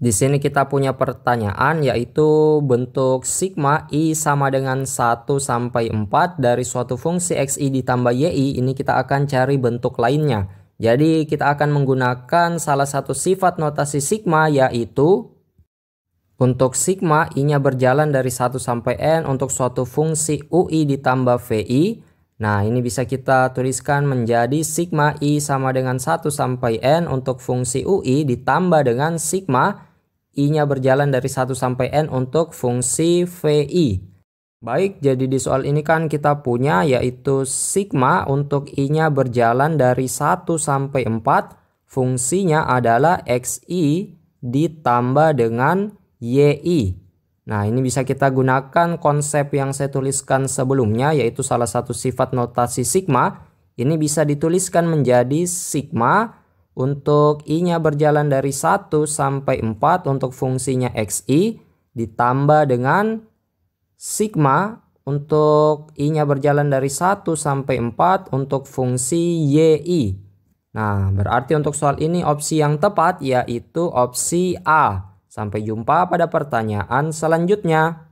Di sini kita punya pertanyaan yaitu bentuk sigma i sama dengan 1 sampai 4 dari suatu fungsi xi ditambah yi ini kita akan cari bentuk lainnya. Jadi kita akan menggunakan salah satu sifat notasi sigma yaitu untuk sigma i-nya berjalan dari 1 sampai n untuk suatu fungsi ui ditambah vi Nah, ini bisa kita tuliskan menjadi sigma i sama dengan 1 sampai n untuk fungsi UI ditambah dengan sigma I-nya berjalan dari 1 sampai N untuk fungsi VI. Baik, jadi di soal ini kan kita punya yaitu sigma untuk I-nya berjalan dari 1 sampai 4. Fungsinya adalah XI ditambah dengan YI. Nah, ini bisa kita gunakan konsep yang saya tuliskan sebelumnya yaitu salah satu sifat notasi sigma. Ini bisa dituliskan menjadi sigma untuk I-nya berjalan dari 1 sampai 4 untuk fungsinya XI ditambah dengan sigma untuk I-nya berjalan dari 1 sampai 4 untuk fungsi YI. Nah, berarti untuk soal ini opsi yang tepat yaitu opsi A. Sampai jumpa pada pertanyaan selanjutnya.